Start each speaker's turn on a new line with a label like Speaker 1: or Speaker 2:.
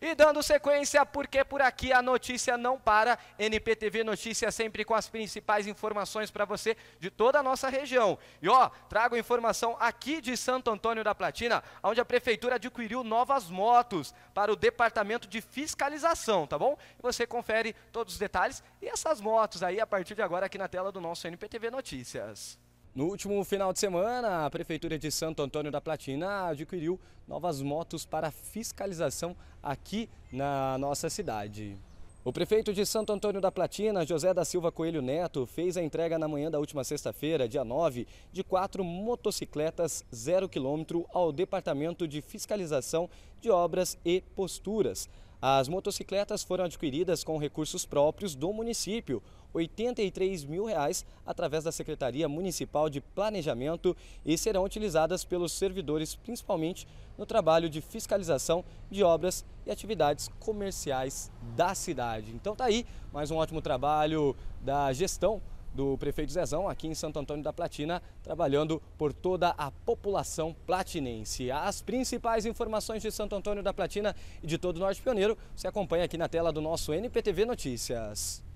Speaker 1: E dando sequência, porque por aqui a notícia não para. NPTV Notícias sempre com as principais informações para você de toda a nossa região. E ó, trago informação aqui de Santo Antônio da Platina, onde a prefeitura adquiriu novas motos para o departamento de fiscalização, tá bom? Você confere todos os detalhes e essas motos aí a partir de agora aqui na tela do nosso NPTV Notícias. No último final de semana, a Prefeitura de Santo Antônio da Platina adquiriu novas motos para fiscalização aqui na nossa cidade. O prefeito de Santo Antônio da Platina, José da Silva Coelho Neto, fez a entrega na manhã da última sexta-feira, dia 9, de quatro motocicletas zero quilômetro ao Departamento de Fiscalização de Obras e Posturas. As motocicletas foram adquiridas com recursos próprios do município, R$ 83 mil reais, através da Secretaria Municipal de Planejamento e serão utilizadas pelos servidores principalmente no trabalho de fiscalização de obras e atividades comerciais da cidade. Então tá aí mais um ótimo trabalho da gestão do prefeito Zezão aqui em Santo Antônio da Platina, trabalhando por toda a população platinense. As principais informações de Santo Antônio da Platina e de todo o Norte Pioneiro você acompanha aqui na tela do nosso NPTV Notícias.